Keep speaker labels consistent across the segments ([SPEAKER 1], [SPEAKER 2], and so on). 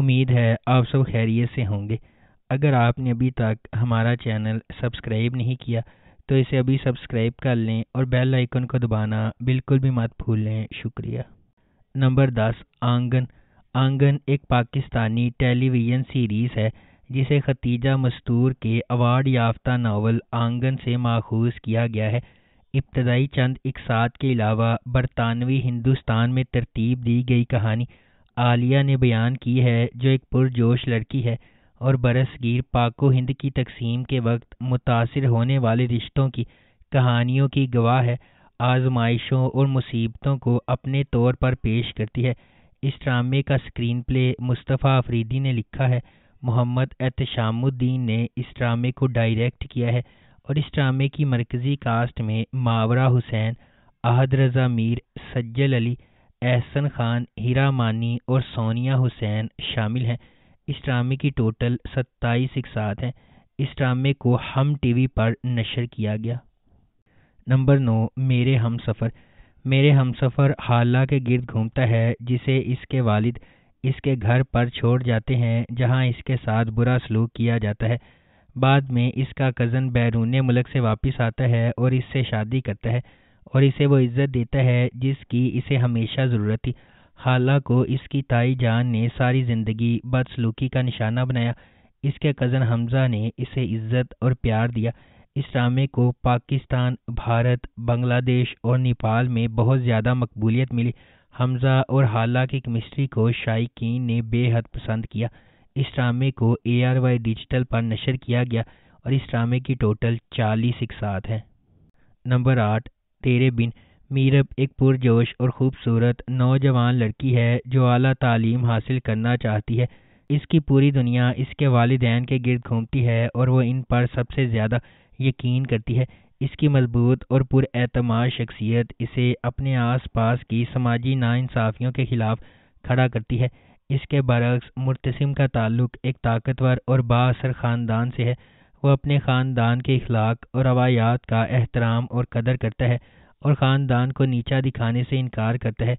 [SPEAKER 1] उम्मीद है आप सब खैरियत से होंगे अगर आपने अभी तक हमारा चैनल सब्सक्राइब नहीं किया तो इसे अभी सब्सक्राइब कर लें और बेल आइकन को दबाना बिल्कुल भी मत भूलें शुक्रिया नंबर दस आंगन आंगन एक पाकिस्तानी टेलीविज़न सीरीज़ है जिसे खतीजा मस्तूर के अवार्ड याफ्ता नावल आंगन से माखूज किया गया है इब्तदाई चंद इकसात के अलावा बरतानवी हिंदुस्तान में तरतीब दी गई कहानी आलिया ने बयान की है जो एक पुरजोश लड़की है और बरसगीर पाको हिंद की तकसीम के वक्त मुतासर होने वाले रिश्तों की कहानियों की गवाह है आजमाइशों और मुसीबतों को अपने तौर पर पेश करती है इस ड्रामे का स्क्रीन प्ले मुस्तफ़ा आफरीदी ने लिखा है मोहम्मद एहतशामुद्दीन ने इस ड्रामे को डायरेक्ट किया है और इस ड्रामे की मरकज़ी कास्ट में मावरा हुसैन अहद रजा मीर सज्जल अली एहसन खान हीरा मानी और सोनिया हुसैन शामिल हैं इस ड्रामे की टोटल सत्ताईस इकसात हैं इस ड्रामे को हम टीवी पर नशर किया गया नंबर नौ मेरे हम सफ़र मेरे हम सफ़र हाला के गिरद घूमता है जिसे इसके वालिद इसके घर पर छोड़ जाते हैं जहां इसके साथ बुरा सलूक किया जाता है बाद में इसका कज़न बैरून मुल्क से वापस आता है और इससे शादी करता है और इसे वो इज्जत देता है जिसकी इसे हमेशा ज़रूरत थी खाला को इसकी ताई जान ने सारी ज़िंदगी बदसलूकी का निशाना बनाया इसके कज़न हमज़ा ने इसे इज्जत और प्यार दिया इस ड्रामे को पाकिस्तान भारत बांग्लादेश और नेपाल में बहुत ज़्यादा मकबूलियत मिली हमज़ा और हाला की कमिस्ट्री को शायकीन ने बेहद पसंद किया इस ड्रामे को ए आर वाई डिजिटल पर नशर किया गया और इस ड्रामे की टोटल चालीस इकसात हैं नंबर आठ तेरे बिन मीरब एक पुरजोश और ख़ूबसूरत नौजवान लड़की है जो अला तालीम हासिल करना चाहती है इसकी पूरी दुनिया इसके वालदान के गिरद घूमती है और वह इन पर सबसे ज़्यादा यकीन करती है इसकी मजबूत और पुरमाद शख्सियत इसे अपने आस पास की समाजी नाानसाफ़ियों के ख़िलाफ़ खड़ा करती है इसके बरक्स मुतसम का ताल्लुक एक ताकतवर और बासर ख़ानदान से है वह अपने ख़ानदान के अखलाक और रवायात का एहतराम और कदर करता है और ख़ानदान को नीचा दिखाने से इनकार करता है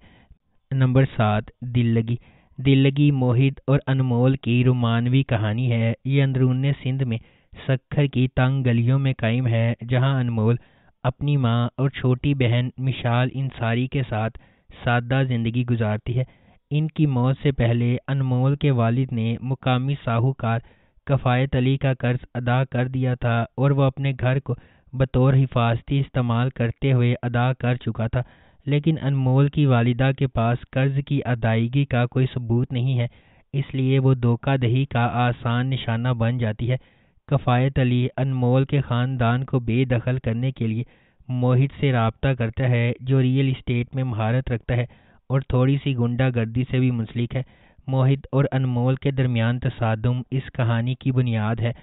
[SPEAKER 1] नंबर सात दिल लगी दिल लगी मोहित और अनमोल की रोमानवी कहानी है ये अंदरून सिंध में सखर की तंग गलियों में कायम है जहां अनमोल अपनी माँ और छोटी बहन मिशाल इंसारी के साथ सादा ज़िंदगी गुजारती है इनकी मौत से पहले अनमोल के वालिद ने मुकामी साहूकार कफ़ायत अली का कर्ज अदा कर दिया था और वह अपने घर को बतौर हिफाजती इस्तेमाल करते हुए अदा कर चुका था लेकिन अनमोल की वालिदा के पास कर्ज की अदायगी का कोई सबूत नहीं है इसलिए वो धोखादही का आसान निशाना बन जाती है कफ़ायत अली अनमोल के ख़ानदान को बेदखल करने के लिए मोहित से रबता करता है जो रियल इस्टेट में महारत रखता है और थोड़ी सी गुंडागर्दी से भी मुंसलिक है मोहित और अनमोल के दरमियान तसादम इस कहानी की बुनियाद है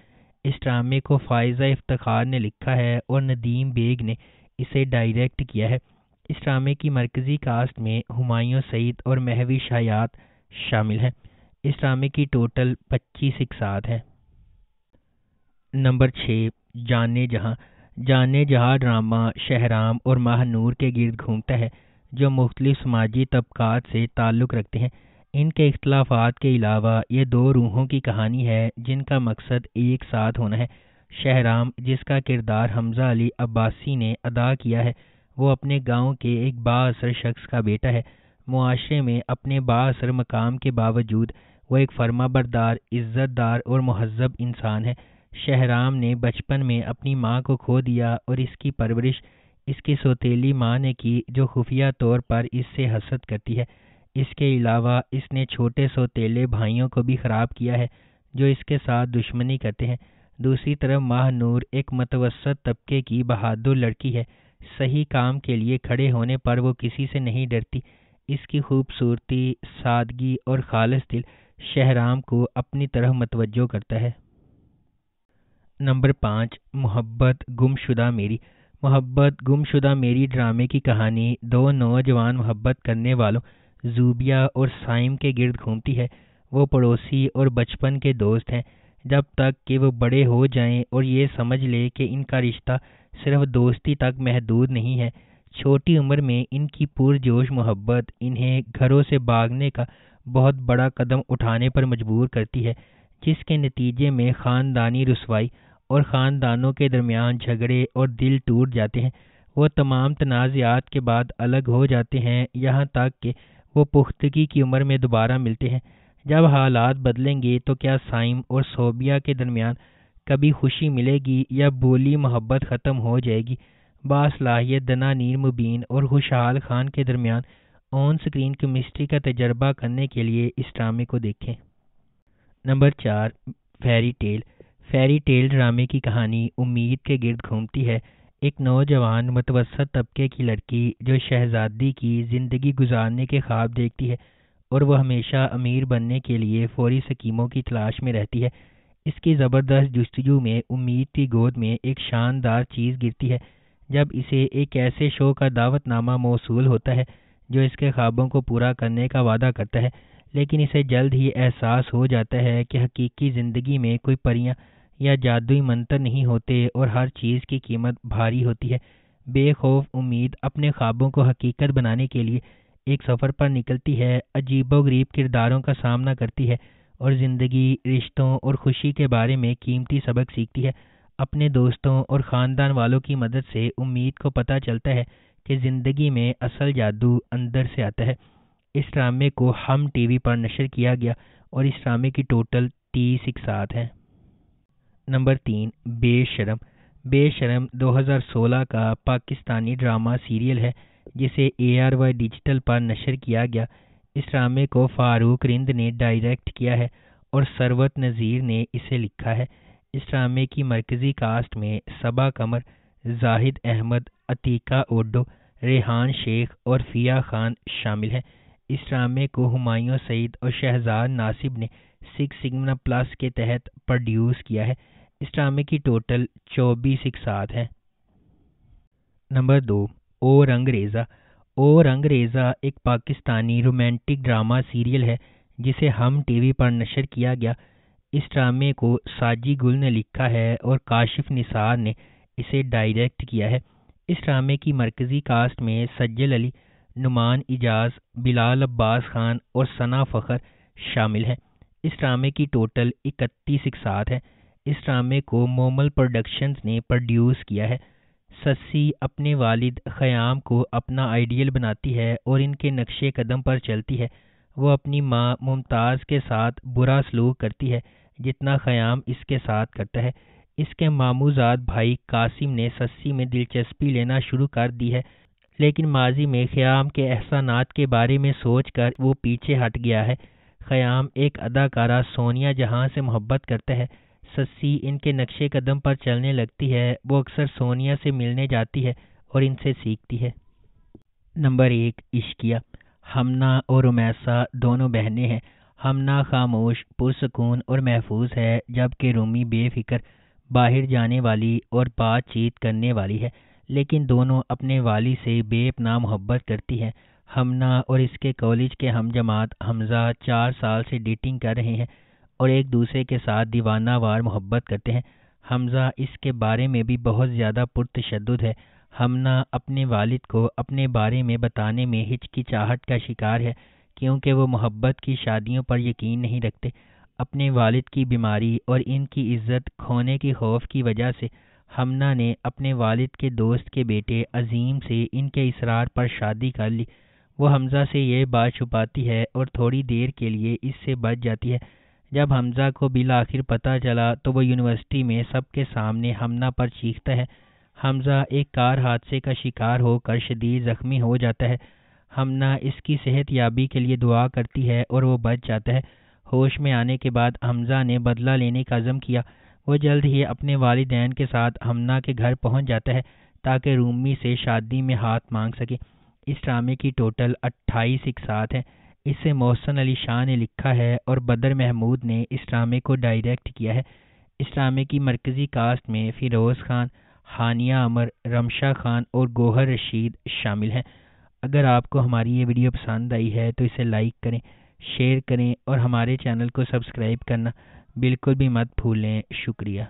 [SPEAKER 1] इस ड्रामे को फायजा इफ्तार ने लिखा है और नदीम बेग ने इसे डायरेक्ट किया है इस ड्रामे की मरकज़ी कास्ट में हमायों सईद और महवी शायात शामिल हैं इस ड्रामे की टोटल पच्चीस इकसात हैं नंबर छः जाने जहाँ जाने जहाँ ड्रामा शहराम और माहनूर के गिरद घूमता है जो मुख्तलिफ समाजी तबकात से ताल्लुक़ रखते हैं इनके इख्तलाफात के अलावा ये दो रूहों की कहानी है जिनका मकसद एक साथ होना है शहराम जिसका किरदार हमजा अली अब्बासी ने अदा किया है वो अपने गांव के एक बासर शख्स का बेटा है माशरे में अपने बासर मकाम के बावजूद वो एक फर्मा बरदार इज़्ज़तदार और महजब इंसान है शहराम ने बचपन में अपनी माँ को खो दिया और इसकी परवरिश इसकी सौतीली माँ ने की जो खुफिया तौर पर इससे हसद करती है इसके अलावा इसने छोटे सोतेले भाइयों को भी ख़राब किया है जो इसके साथ दुश्मनी करते हैं दूसरी तरफ माह नूर एक मतवसत तबके की बहादुर लड़की है सही काम के लिए खड़े होने पर वो किसी से नहीं डरती इसकी खूबसूरती सादगी और खालस दिल शहराम को अपनी तरह मतवजो करता है नंबर पाँच मोहब्बत गुमशुदा मेरी मोहब्बत गुमशुदा मेरी ड्रामे की कहानी दो नौजवान मोहब्बत करने वालों जूबिया और साइम के गिर्द घूमती है वो पड़ोसी और बचपन के दोस्त हैं जब तक कि वो बड़े हो जाएं और ये समझ लें कि इनका रिश्ता सिर्फ दोस्ती तक महदूद नहीं है छोटी उम्र में इनकी पुरजोश मोहब्बत इन्हें घरों से भागने का बहुत बड़ा कदम उठाने पर मजबूर करती है जिसके नतीजे में ख़ानदानी रसवाई और ख़ानदानों के दरमियान झगड़े और दिल टूट जाते हैं वो तमाम तनाज़ात के बाद अलग हो जाते हैं यहाँ तक कि वो पुख्तगी की उम्र में दोबारा मिलते हैं जब हालात बदलेंगे तो क्या साइम और सोबिया के दरमियान कभी खुशी मिलेगी या बोली मोहब्बत ख़त्म हो जाएगी बासलाहियत नीर मुबीन और खुशहाल खान के दरमियान ऑन स्क्रीन केमिस्ट्री का तजर्बा करने के लिए इस ड्रामे को देखें नंबर चार फेरी टेल फेरी टेल ड्रामे की कहानी उम्मीद के गिर्द घूमती है एक नौजवान मतवसत तबके की लड़की जो शहजादी की ज़िंदगी गुजारने के ख्वाब देखती है और वह हमेशा अमीर बनने के लिए फौरी स्कीमों की तलाश में रहती है इसकी ज़बरदस्त जस्तजु में उम्मीद की गोद में एक शानदार चीज़ गिरती है जब इसे एक ऐसे शो का दावतनामा मौसू होता है जो इसके ख्वाबों को पूरा करने का वादा करता है लेकिन इसे जल्द ही एहसास हो जाता है कि हकीकी ज़िंदगी में कोई परियां या जादुई मंत्र नहीं होते और हर चीज़ की कीमत भारी होती है बेखौफ उम्मीद अपने ख्वाबों को हकीकत बनाने के लिए एक सफ़र पर निकलती है अजीबो गरीब किरदारों का सामना करती है और ज़िंदगी रिश्तों और खुशी के बारे में कीमती सबक सीखती है अपने दोस्तों और ख़ानदान वालों की मदद से उम्मीद को पता चलता है कि ज़िंदगी में असल जादू अंदर से आता है इस ड्रामे को हम टीवी पर नशर किया गया और इस ड्रामे की टोटल तीस इकसात हैं नंबर तीन बेशरम बेशरम 2016 का पाकिस्तानी ड्रामा सीरियल है जिसे ए आर वाई डिजिटल पर नशर किया गया इस ड्रामे को फारूक रिंद ने डायरेक्ट किया है और सरवत नज़ीर ने इसे लिखा है इस ड्रामे की मरकज़ी कास्ट में सबा कमर जाहिद अहमद अतीका ओडो रेहान शेख और फ़िया खान शामिल हैं इस ड्रामे को हुमायूं सईद और शहजाद नासिब ने सिक्स सिग्मा प्लस के तहत प्रोड्यूस किया है इस ड्रामे की टोटल चौबीस इकसात हैं नंबर दो ओ रंगरेज़ा ओ रंगरेज़ा एक पाकिस्तानी रोमांटिक ड्रामा सीरियल है जिसे हम टीवी पर नशर किया गया इस ड्रामे को साजी गुल ने लिखा है और काशिफ निसार ने इसे डायरेक्ट किया है इस ड्रामे की मरकज़ी कास्ट में सज्जल अली नुमान इजाज बिलाल अब्बास खान और सना फ़खर शामिल हैं इस ड्रामे की टोटल इकतीस इकसात है इस ड्रामे को मोमल प्रोडक्शंस ने प्रोड्यूस किया है सस्सी अपने वालिद ख़याम को अपना आइडियल बनाती है और इनके नक्शे कदम पर चलती है वो अपनी माँ मुमताज़ के साथ बुरा सलूक करती है जितना ख़याम इसके साथ करता है इसके मामूजाद भाई कासिम ने सस्सी में दिलचस्पी लेना शुरू कर दी है लेकिन माजी में ख़याम के एहसान के बारे में सोच कर वो पीछे हट गया है ख़याम एक अदाकारा सोनिया जहाँ से मोहब्बत करता है सस्सी इनके नक्शे कदम पर चलने लगती है वो अक्सर सोनिया से मिलने जाती है और इनसे सीखती है नंबर एक इश्किया हमना और उमैसा दोनों बहनें हैं हमना खामोश पुरसकून और महफूज है जबकि रूमी बेफिक्र बाहर जाने वाली और बातचीत करने वाली है लेकिन दोनों अपने वाली से बेपना मोहब्बत करती हैं हमना और इसके कॉलेज के हम जमात हमज़ा चार साल से डेटिंग कर रहे हैं और एक दूसरे के साथ दीवाना वार मोहब्बत करते हैं हमज़ा इसके बारे में भी बहुत ज़्यादा पुरतशद है हमना अपने वालिद को अपने बारे में बताने में हिचकिचाहट का शिकार है क्योंकि वो मोहब्बत की शादियों पर यकीन नहीं रखते अपने वालिद की बीमारी और इनकी इज्जत खोने की खौफ की वजह से हमना ने अपने वालिद के दोस्त के बेटे अजीम से इनके इसरार पर शादी कर ली वो हमज़ा से यह बात छुपाती है और थोड़ी देर के लिए इससे बच जाती है जब हमजा को बिल आखिर पता चला तो वह यूनिवर्सिटी में सबके सामने हमना पर चीखता है हमजा एक कार हादसे का शिकार होकर शदीद ज़ख्मी हो जाता है हमना इसकी सेहत याबी के लिए दुआ करती है और वो बच जाता है होश में आने के बाद हमजा ने बदला लेने का आज़म किया वो जल्द ही अपने वालदेन के साथ हमना के घर पहुंच जाता है ताकि रूमी से शादी में हाथ मांग सके इस ड्रामे की टोटल अट्ठाईस इकसात हैं इसे मोहसन अली शाह ने लिखा है और बदर महमूद ने इस ड्रामे को डायरेक्ट किया है इस ड्रामे की मरकज़ी कास्ट में फ़िरोज़ खान हानिया अमर रमशा खान और गोहर रशीद शामिल हैं अगर आपको हमारी ये वीडियो पसंद आई है तो इसे लाइक करें शेयर करें और हमारे चैनल को सब्सक्राइब करना बिल्कुल भी मत भूलें शुक्रिया